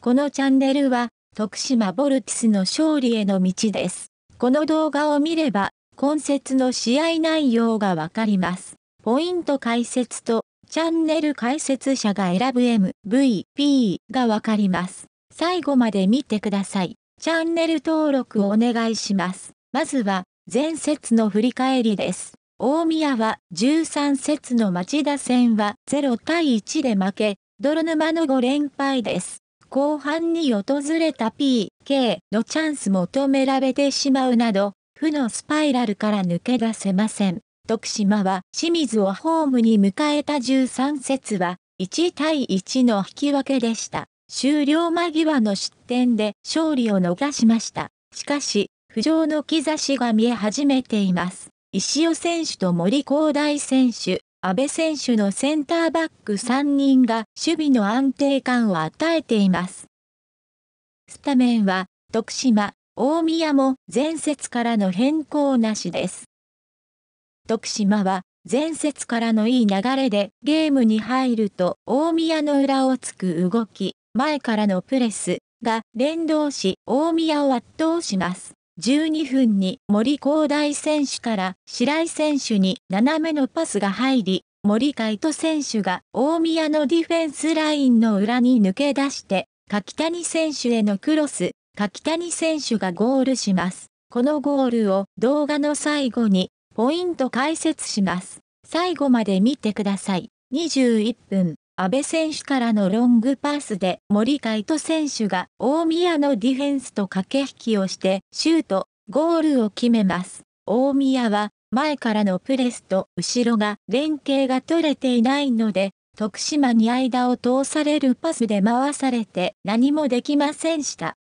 このチャンネルは、徳島ボルティスの勝利への道です。この動画を見れば、今節の試合内容がわかります。ポイント解説と、チャンネル解説者が選ぶ MVP がわかります。最後まで見てください。チャンネル登録をお願いします。まずは、前節の振り返りです。大宮は13節の町田戦は0対1で負け、泥沼の5連敗です。後半に訪れた PK のチャンスも止められてしまうなど、負のスパイラルから抜け出せません。徳島は清水をホームに迎えた13節は、1対1の引き分けでした。終了間際の失点で勝利を逃しました。しかし、浮上の兆しが見え始めています。石尾選手と森光大選手、安倍選手のセンターバック3人が守備の安定感を与えています。スタメンは、徳島、大宮も前節からの変更なしです。徳島は、前節からのいい流れでゲームに入ると大宮の裏をつく動き、前からのプレスが連動し大宮を圧倒します。12分に森広大選手から白井選手に斜めのパスが入り、森海斗選手が大宮のディフェンスラインの裏に抜け出して、柿谷選手へのクロス、柿谷選手がゴールします。このゴールを動画の最後にポイント解説します。最後まで見てください。21分。安部選手からのロングパスで森海斗選手が大宮のディフェンスと駆け引きをしてシュート、ゴールを決めます。大宮は前からのプレスと後ろが連携が取れていないので、徳島に間を通されるパスで回されて何もできませんした。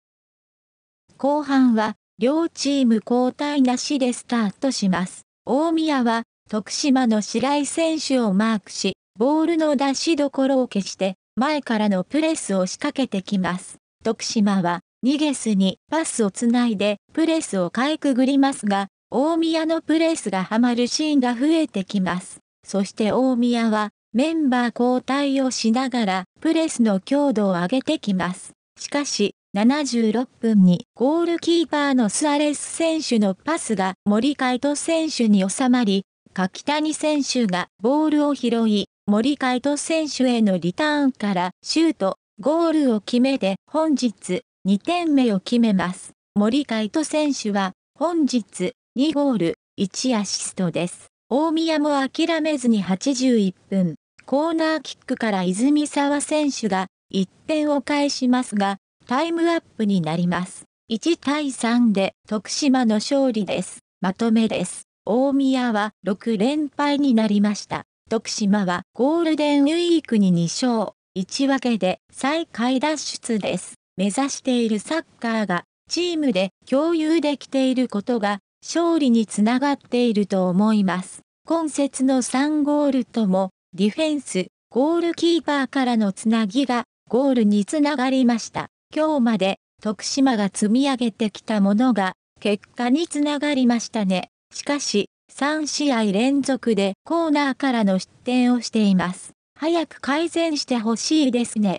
後半は両チーム交代なしでスタートします。大宮は徳島の白井選手をマークし、ボールの出しどころを消して、前からのプレスを仕掛けてきます。徳島は、逃げすにパスをつないで、プレスをかいくぐりますが、大宮のプレスがハマるシーンが増えてきます。そして大宮は、メンバー交代をしながら、プレスの強度を上げてきます。しかし、76分にゴールキーパーのスアレス選手のパスが森海斗選手に収まり、柿谷選手がボールを拾い、森海斗選手へのリターンからシュート、ゴールを決めて本日2点目を決めます。森海斗選手は本日2ゴール1アシストです。大宮も諦めずに81分、コーナーキックから泉沢選手が1点を返しますが、タイムアップになります。1対3で徳島の勝利です。まとめです。大宮は6連敗になりました。徳島はゴールデンウィークに2勝、1分けで最下位脱出です。目指しているサッカーがチームで共有できていることが勝利につながっていると思います。今節の3ゴールともディフェンス、ゴールキーパーからのつなぎがゴールにつながりました。今日まで徳島が積み上げてきたものが結果につながりましたね。しかし、3試合連続でコーナーからの失点をしています。早く改善してほしいですね。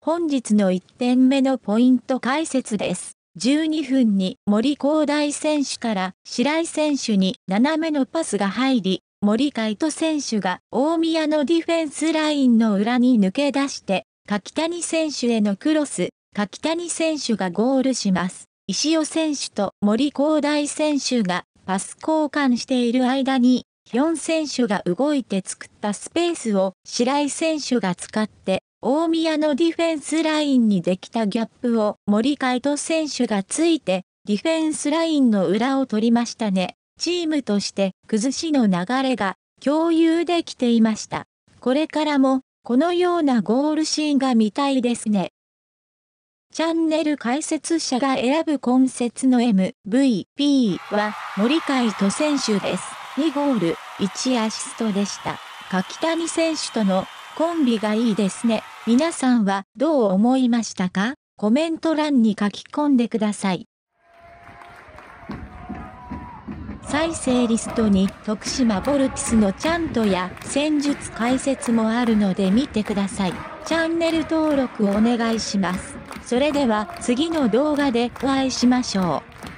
本日の1点目のポイント解説です。12分に森光大選手から白井選手に斜めのパスが入り、森海人選手が大宮のディフェンスラインの裏に抜け出して、柿谷選手へのクロス、柿谷選手がゴールします。石尾選手と森光大選手がパス交換している間に、ヒョン選手が動いて作ったスペースを白井選手が使って、大宮のディフェンスラインにできたギャップを森海斗選手がついて、ディフェンスラインの裏を取りましたね。チームとして崩しの流れが共有できていました。これからもこのようなゴールシーンが見たいですね。チャンネル解説者が選ぶ今節の MVP は森海斗選手です。2ゴール、1アシストでした。柿谷選手とのコンビがいいですね。皆さんはどう思いましたかコメント欄に書き込んでください。再生リストに徳島ボルティスのチャントや戦術解説もあるので見てください。チャンネル登録をお願いします。それでは次の動画でお会いしましょう。